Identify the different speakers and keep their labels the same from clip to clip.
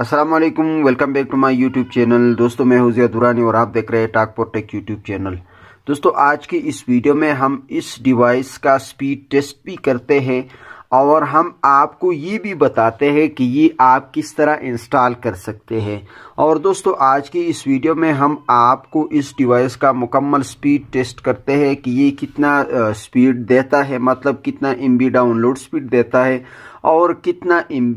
Speaker 1: Aslam welcome back to my YouTube channel दोस्तों मैं हुजिया दुरानी और आप देख रहे हैं टाकपोर टेक यूट्यूब चैनल दोस्तों आज की इस वीडियो में हम इस डिवाइस का स्पीड टेस्ट भी करते हैं और हम आपको ये भी बताते हैं कि ये आप किस तरह इंस्टॉल कर सकते हैं और दोस्तों आज की इस वीडियो में हम आपको इस डिवाइस का मुकम्मल स्पीड टेस्ट करते हैं कि ये कितना स्पीड देता है मतलब कितना एम डाउनलोड स्पीड देता है और कितना एम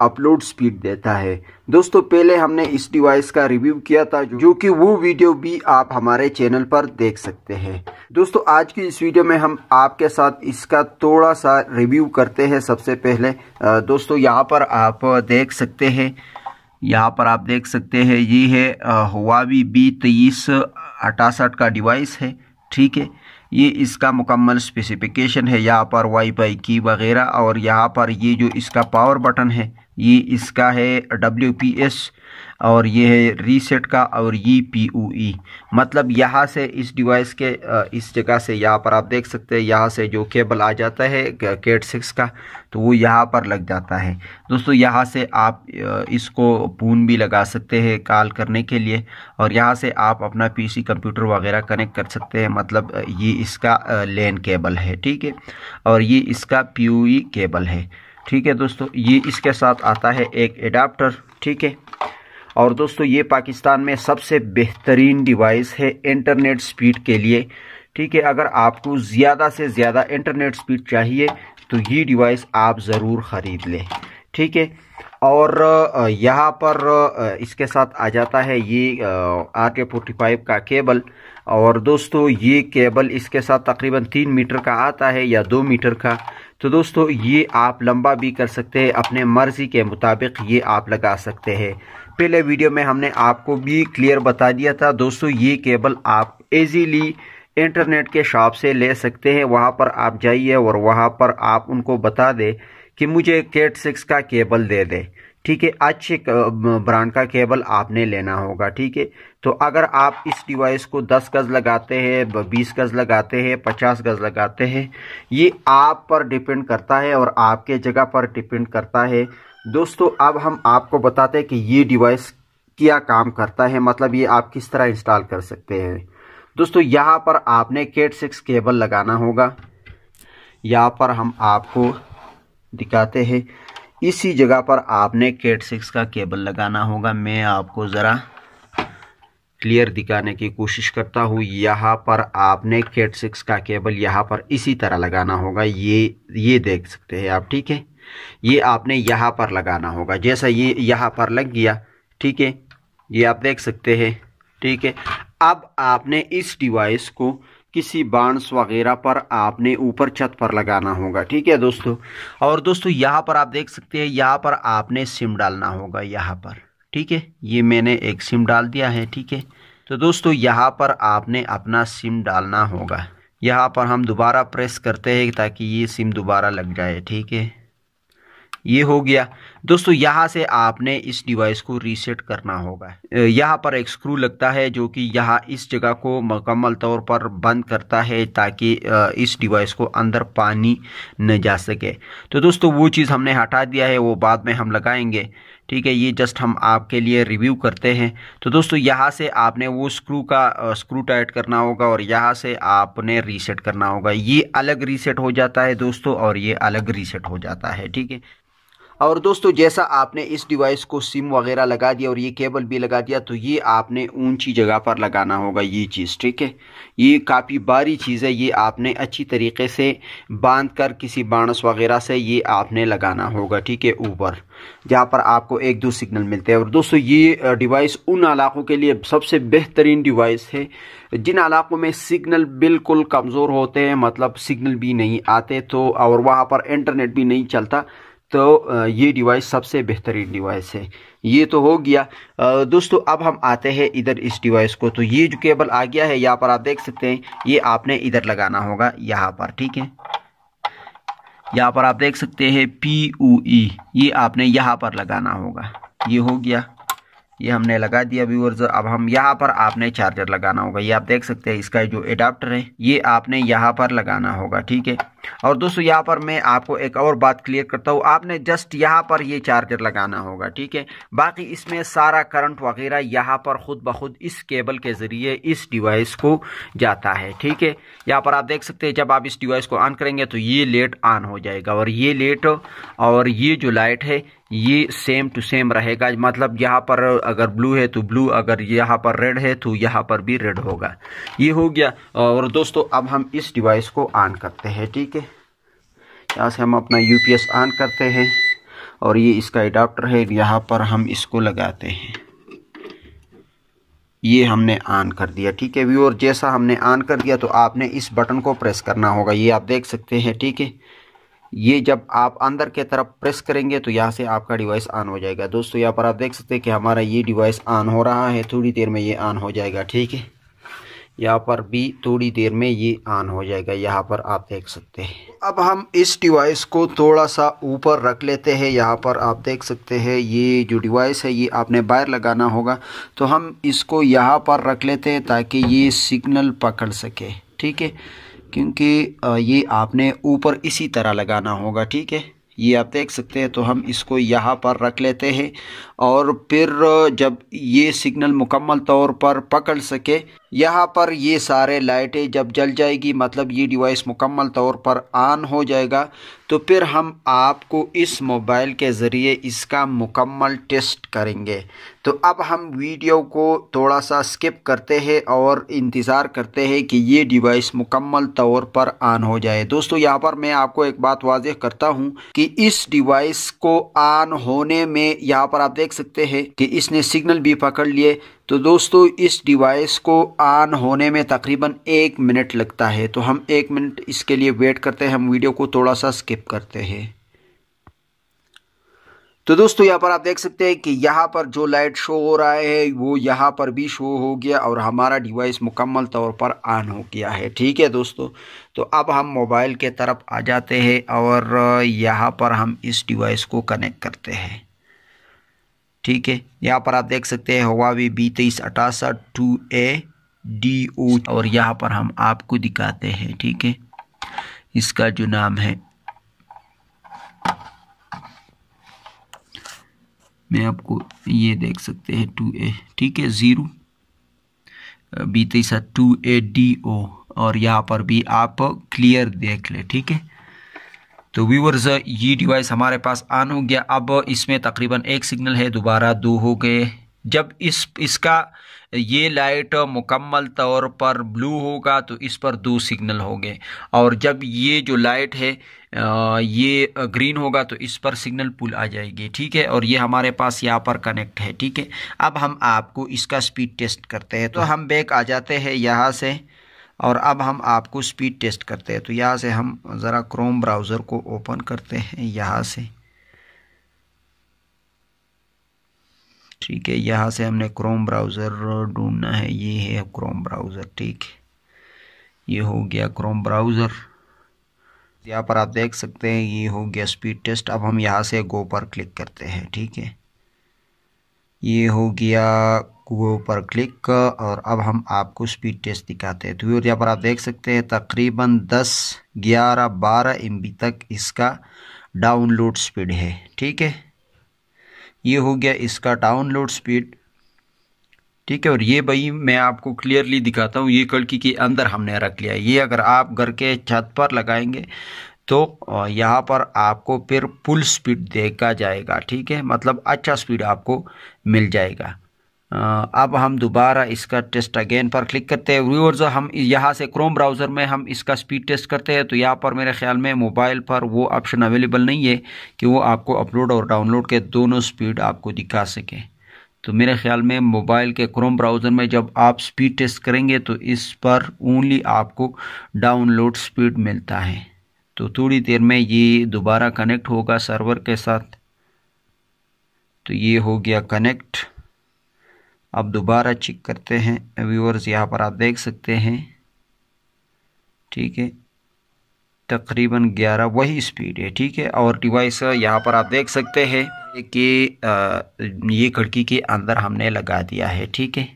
Speaker 1: अपलोड स्पीड देता है दोस्तों पहले हमने इस डिवाइस का रिव्यू किया था जो कि वो वीडियो भी आप हमारे चैनल पर देख सकते हैं दोस्तों आज की इस वीडियो में हम आपके साथ इसका थोड़ा सा रिव्यू करते हैं सबसे पहले दोस्तों यहाँ पर आप देख सकते हैं यहाँ पर आप देख सकते हैं ये है हुआवी बी तेईस अठासठ का डिवाइस है ठीक है ये इसका मुकम्मल स्पेसिफिकेशन है यहाँ पर वाईफाई की वगैरह और यहाँ पर ये जो इसका पावर बटन है ये इसका है डब्ल्यू पी एस और ये है रीसेट का और ये पी ओ ई मतलब यहाँ से इस डिवाइस के इस जगह से यहाँ पर आप देख सकते हैं यहाँ से जो केबल आ जाता है केट सिक्स का तो वो यहाँ पर लग जाता है दोस्तों यहाँ से आप इसको पून भी लगा सकते हैं कॉल करने के लिए और यहाँ से आप अपना पीसी कंप्यूटर वगैरह कनेक्ट कर सकते हैं मतलब ये इसका लेन केबल है ठीक है और ये इसका पी केबल e है ठीक है दोस्तों ये इसके साथ आता है एक एडाप्टर ठीक है और दोस्तों ये पाकिस्तान में सबसे बेहतरीन डिवाइस है इंटरनेट स्पीड के लिए ठीक है अगर आपको ज़्यादा से ज़्यादा इंटरनेट स्पीड चाहिए तो ये डिवाइस आप ज़रूर ख़रीद लें ठीक है और यहाँ पर इसके साथ आ जाता है ये आर के फोर्टी फाइव का केबल और दोस्तों ये केबल इसके साथ तकरीबन तीन मीटर का आता है या दो मीटर का तो दोस्तों ये आप लंबा भी कर सकते हैं अपने मर्ज़ी के मुताबिक ये आप लगा सकते हैं पहले वीडियो में हमने आपको भी क्लियर बता दिया था दोस्तों ये केबल आप इजीली इंटरनेट के शॉप से ले सकते हैं वहाँ पर आप जाइए और वहाँ पर आप उनको बता दें कि मुझे केट सिक्स का केबल दे दें ठीक है अच्छे ब्रांड का केबल आपने लेना होगा ठीक है तो अगर आप इस डिवाइस को 10 गज लगाते हैं 20 गज लगाते हैं 50 गज लगाते हैं ये आप पर डिपेंड करता है और आपके जगह पर डिपेंड करता है दोस्तों अब हम आपको बताते हैं कि ये डिवाइस क्या काम करता है मतलब ये आप किस तरह इंस्टॉल कर सकते हैं दोस्तों यहाँ पर आपने केट सिक्स केबल लगाना होगा यहाँ पर हम आपको दिखाते हैं इसी जगह पर आपने केट सिक्स का केबल लगाना होगा मैं आपको ज़रा क्लियर दिखाने की कोशिश करता हूँ यहाँ पर आपने केट सिक्स का केबल यहाँ पर इसी तरह लगाना होगा ये ये देख सकते हैं आप ठीक है ये आपने यहाँ पर लगाना होगा जैसा ये यहाँ पर लग गया ठीक है ये आप देख सकते हैं ठीक है अब आपने इस डिवाइस को किसी बांस वगैरह पर आपने ऊपर छत पर लगाना होगा ठीक है दोस्तों और दोस्तों यहाँ पर आप देख सकते हैं यहाँ पर आपने सिम डालना होगा यहाँ पर ठीक है ये मैंने एक सिम डाल दिया है ठीक है तो दोस्तों यहाँ पर आपने अपना सिम डालना होगा यहाँ पर हम दोबारा प्रेस करते हैं ताकि ये सिम दोबारा लग जाए ठीक है ये हो गया दोस्तों यहाँ से आपने इस डिवाइस को रीसेट करना होगा यहाँ पर एक स्क्रू लगता है जो कि यहाँ इस जगह को मुकम्मल तौर पर बंद करता है ताकि इस डिवाइस को अंदर पानी न जा सके तो दोस्तों वो चीज़ हमने हटा दिया है वो बाद में हम लगाएंगे ठीक है ये जस्ट हम आपके लिए रिव्यू करते हैं तो दोस्तों यहाँ से आपने वो स्क्रू का स्क्रू टाइट करना होगा और यहाँ से आपने रीसेट करना होगा ये अलग रीसेट हो जाता है दोस्तों और ये अलग रीसेट हो जाता है ठीक है और दोस्तों जैसा आपने इस डिवाइस को सिम वगैरह लगा दिया और ये केबल भी लगा दिया तो ये आपने ऊंची जगह पर लगाना होगा ये चीज़ ठीक है ये काफ़ी बारी चीज़ है ये आपने अच्छी तरीके से बांध कर किसी बाणस वगैरह से ये आपने लगाना होगा ठीक है ऊपर जहाँ पर आपको एक दो सिग्नल मिलते हैं और दोस्तों ये डिवाइस उन इलाकों के लिए सबसे बेहतरीन डिवाइस है जिन इलाकों में सिग्नल बिल्कुल कमज़ोर होते हैं मतलब सिग्नल भी नहीं आते तो और वहाँ पर इंटरनेट भी नहीं चलता तो ये डिवाइस सबसे बेहतरीन डिवाइस है ये तो हो गया दोस्तों अब हम आते हैं इधर इस डिवाइस को तो ये जो केबल आ गया है यहाँ पर आप देख सकते हैं ये आपने इधर लगाना होगा यहाँ पर ठीक है यहाँ पर आप देख सकते हैं पी ओ ई ये आपने यहाँ पर लगाना होगा ये हो गया ये हमने लगा दिया व्यूअर्स अब हम यहाँ पर आपने चार्जर लगाना होगा ये आप देख सकते हैं इसका जो एडाप्टर है ये आपने यहाँ पर लगाना होगा ठीक है और दोस्तों यहाँ पर मैं आपको एक और बात क्लियर करता हूँ आपने जस्ट यहाँ पर ये चार्जर लगाना होगा ठीक है बाकी इसमें सारा करंट वगैरह यहाँ पर खुद ब खुद इस केबल के ज़रिए इस डिवाइस को जाता है ठीक है यहाँ पर आप देख सकते हैं जब आप इस डिवाइस को ऑन करेंगे तो ये लेट ऑन हो जाएगा और ये लेट और ये जो लाइट है ये सेम टू सेम रहेगा मतलब यहाँ पर अगर ब्लू है तो ब्लू अगर यहाँ पर रेड है तो यहाँ पर भी रेड होगा ये हो गया और दोस्तों अब हम इस डिवाइस को ऑन करते हैं ठीक ठीक है यहाँ से हम अपना यूपीएस ऑन करते हैं और ये इसका एडाप्टर है यहाँ पर हम इसको लगाते हैं ये हमने ऑन कर दिया ठीक है व्यू और जैसा हमने ऑन कर दिया तो आपने इस बटन को प्रेस करना होगा ये आप देख सकते हैं ठीक है ये जब आप अंदर के तरफ प्रेस करेंगे तो यहाँ से आपका डिवाइस ऑन हो जाएगा दोस्तों यहाँ पर आप देख सकते हैं कि हमारा ये डिवाइस ऑन हो रहा है थोड़ी देर में ये ऑन हो जाएगा ठीक है यहाँ पर भी थोड़ी देर में ये ऑन हो जाएगा यहाँ पर आप देख सकते हैं अब हम इस डिवाइस को थोड़ा सा ऊपर रख लेते हैं यहाँ पर आप देख सकते हैं ये जो डिवाइस है ये आपने बाहर लगाना होगा तो हम इसको यहाँ पर रख लेते हैं ताकि ये सिग्नल पकड़ सके ठीक है क्योंकि ये आपने ऊपर इसी तरह लगाना होगा ठीक है ये आप देख सकते हैं तो हम इसको यहाँ पर रख लेते हैं और फिर जब ये सिग्नल मुकम्मल तौर पर पकड़ सके यहाँ पर ये सारे लाइटें जब जल जाएगी मतलब ये डिवाइस मुकम्मल तौर पर ऑन हो जाएगा तो फिर हम आपको इस मोबाइल के ज़रिए इसका मुकम्मल टेस्ट करेंगे तो अब हम वीडियो को थोड़ा सा स्किप करते हैं और इंतज़ार करते हैं कि ये डिवाइस मुकम्मल तौर पर ऑन हो जाए दोस्तों यहाँ पर मैं आपको एक बात वाजह करता हूँ कि इस डिवाइस को ऑन होने में यहाँ पर आप देख सकते हैं कि इसने सिग्नल भी पकड़ लिए तो दोस्तों इस डिवाइस को ऑन होने में तकरीबन एक मिनट लगता है तो हम एक मिनट इसके लिए वेट करते हैं हम वीडियो को थोड़ा सा स्किप करते हैं तो दोस्तों यहाँ पर आप देख सकते हैं कि यहाँ पर जो लाइट शो हो रहा है वो यहाँ पर भी शो हो गया और हमारा डिवाइस मुकम्मल तौर पर ऑन हो गया है ठीक है दोस्तों तो अब हम मोबाइल के तरफ आ जाते हैं और यहाँ पर हम इस डिवाइस को कनेक्ट करते हैं ठीक है यहाँ पर आप देख सकते हैं हवावे बी तेईस अठासठ टू ए डी ओ और यहाँ पर हम आपको दिखाते हैं ठीक है इसका जो नाम है मैं आपको ये देख सकते हैं टू ए ठीक है ज़ीरो बी तेईस टू ए डी ओ और यहाँ पर भी आप क्लियर देख ले ठीक है तो व्यूवर्स ये डिवाइस हमारे पास ऑन हो गया अब इसमें तकरीबन एक सिग्नल है दोबारा दो हो गए जब इस इसका ये लाइट मुकम्मल तौर पर ब्लू होगा तो इस पर दो सिग्नल होंगे और जब ये जो लाइट है ये ग्रीन होगा तो इस पर सिग्नल पुल आ जाएगी ठीक है और ये हमारे पास यहाँ पर कनेक्ट है ठीक है अब हम आपको इसका स्पीड टेस्ट करते हैं तो हाँ। हम बैक आ जाते हैं यहाँ से और अब हम आपको स्पीड टेस्ट करते हैं तो यहाँ से हम ज़रा क्रोम ब्राउज़र को ओपन करते हैं यहाँ से ठीक है यहाँ से हमने क्रोम ब्राउज़र ढूंढना है ये है क्रोम ब्राउज़र ठीक है ये हो गया क्रोम ब्राउज़र यहाँ पर आप देख सकते हैं ये हो गया स्पीड टेस्ट अब हम यहाँ से गो पर क्लिक करते हैं ठीक है ये हो गया वो ऊपर क्लिक कर और अब हम आपको स्पीड टेस्ट दिखाते हैं तो व्यूर यहाँ पर आप देख सकते हैं तकरीबन 10 11 12 एम तक इसका डाउनलोड स्पीड है ठीक है ये हो गया इसका डाउनलोड स्पीड ठीक है और ये भाई मैं आपको क्लियरली दिखाता हूँ ये कड़की के अंदर हमने रख लिया ये अगर आप घर के छत पर लगाएंगे तो यहाँ पर आपको फिर फुल स्पीड देखा जाएगा ठीक है मतलब अच्छा स्पीड आपको मिल जाएगा अब हम दोबारा इसका टेस्ट अगेन पर क्लिक करते हैं व्यूअर्स हम यहाँ से क्रोम ब्राउज़र में हम इसका स्पीड टेस्ट करते हैं तो यहाँ पर मेरे ख्याल में मोबाइल पर वो ऑप्शन अवेलेबल नहीं है कि वो आपको अपलोड और डाउनलोड के दोनों स्पीड आपको दिखा सकें तो मेरे ख्याल में मोबाइल के क्रोम ब्राउज़र में जब आप स्पीड टेस्ट करेंगे तो इस पर ओनली आपको डाउनलोड स्पीड मिलता है तो थोड़ी देर में ये दोबारा कनेक्ट होगा सर्वर के साथ तो ये हो गया कनेक्ट आप दोबारा चेक करते हैं व्यूअर्स यहाँ पर आप देख सकते हैं ठीक है तकरीबन 11 वही स्पीड है ठीक है और डिवाइस यहाँ पर आप देख सकते हैं कि ये खिड़की के अंदर हमने लगा दिया है ठीक है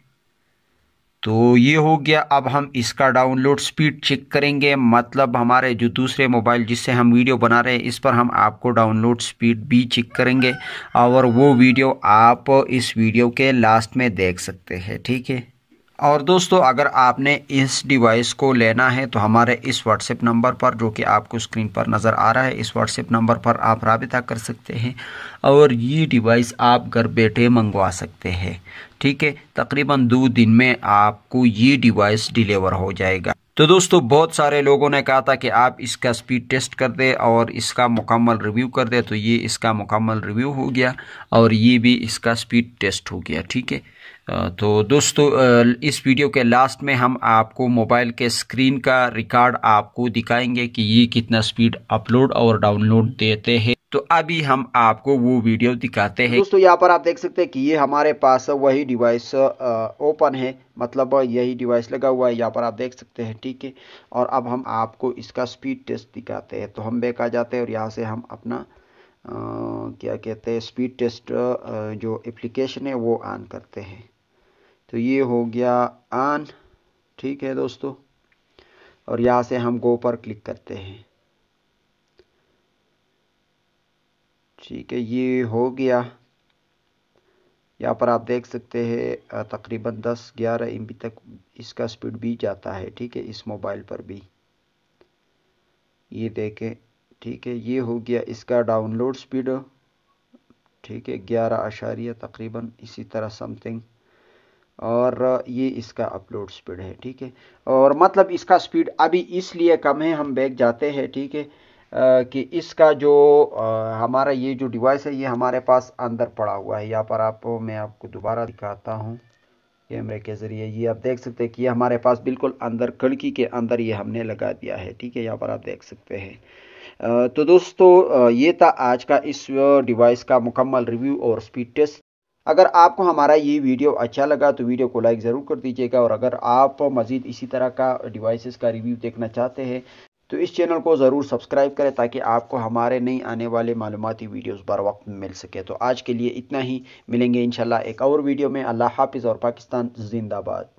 Speaker 1: तो ये हो गया अब हम इसका डाउनलोड स्पीड चेक करेंगे मतलब हमारे जो दूसरे मोबाइल जिससे हम वीडियो बना रहे हैं इस पर हम आपको डाउनलोड स्पीड भी चेक करेंगे और वो वीडियो आप इस वीडियो के लास्ट में देख सकते हैं ठीक है और दोस्तों अगर आपने इस डिवाइस को लेना है तो हमारे इस व्हाट्सएप नंबर पर जो कि आपको स्क्रीन पर नज़र आ रहा है इस व्हाट्सएप नंबर पर आप रबिता कर सकते हैं और ये डिवाइस आप घर बैठे मंगवा सकते हैं ठीक है तकरीबन दो दिन में आपको ये डिवाइस डिलीवर हो जाएगा तो दोस्तों बहुत सारे लोगों ने कहा था कि आप इसका स्पीड टेस्ट कर दे और इसका मुकम्मल रिव्यू कर दे तो ये इसका मुकम्मल रिव्यू हो गया और ये भी इसका स्पीड टेस्ट हो गया ठीक है तो दोस्तों इस वीडियो के लास्ट में हम आपको मोबाइल के स्क्रीन का रिकॉर्ड आपको दिखाएंगे कि ये कितना स्पीड अपलोड और डाउनलोड देते हैं तो अभी हम आपको वो वीडियो दिखाते हैं दोस्तों यहाँ पर आप देख सकते हैं कि ये हमारे पास वही डिवाइस ओपन है मतलब यही डिवाइस लगा हुआ है यहाँ पर आप देख सकते हैं ठीक है और अब हम आपको इसका स्पीड टेस्ट दिखाते हैं तो हम बैक आ जाते हैं और यहाँ से हम अपना आ, क्या कहते हैं स्पीड टेस्ट जो एप्लीकेशन है वो ऑन करते हैं तो ये हो गया आन ठीक है दोस्तों और यहाँ से हम गो पर क्लिक करते हैं ठीक है ये हो गया यहाँ पर आप देख सकते हैं तकरीबन 10-11 एम तक इसका स्पीड भी जाता है ठीक है इस मोबाइल पर भी ये देखें ठीक है ये हो गया इसका डाउनलोड स्पीड ठीक है ग्यारह आशारिया तकरीबन इसी तरह समथिंग और ये इसका अपलोड स्पीड है ठीक है और मतलब इसका स्पीड अभी इसलिए कम है हम बैग जाते हैं ठीक है कि इसका जो आ, हमारा ये जो डिवाइस है ये हमारे पास अंदर पड़ा हुआ है यहाँ पर आप मैं आपको दोबारा दिखाता हूँ कैमरे के ज़रिए ये आप देख सकते हैं कि ये हमारे पास बिल्कुल अंदर खिड़की के अंदर ये हमने लगा दिया है ठीक है यहाँ पर आप देख सकते हैं तो दोस्तों ये था आज का इस डिवाइस का मुकम्मल रिव्यू और स्पीड टेस्ट अगर आपको हमारा ये वीडियो अच्छा लगा तो वीडियो को लाइक ज़रूर कर दीजिएगा और अगर आप मज़ीद इसी तरह का डिवाइसेस का रिव्यू देखना चाहते हैं तो इस चैनल को ज़रूर सब्सक्राइब करें ताकि आपको हमारे नई आने वाले मालूमती वीडियोस बर वक्त मिल सके तो आज के लिए इतना ही मिलेंगे इनशाला एक और वीडियो में अल्लाह हाफिज़ और पाकिस्तान जिंदाबाद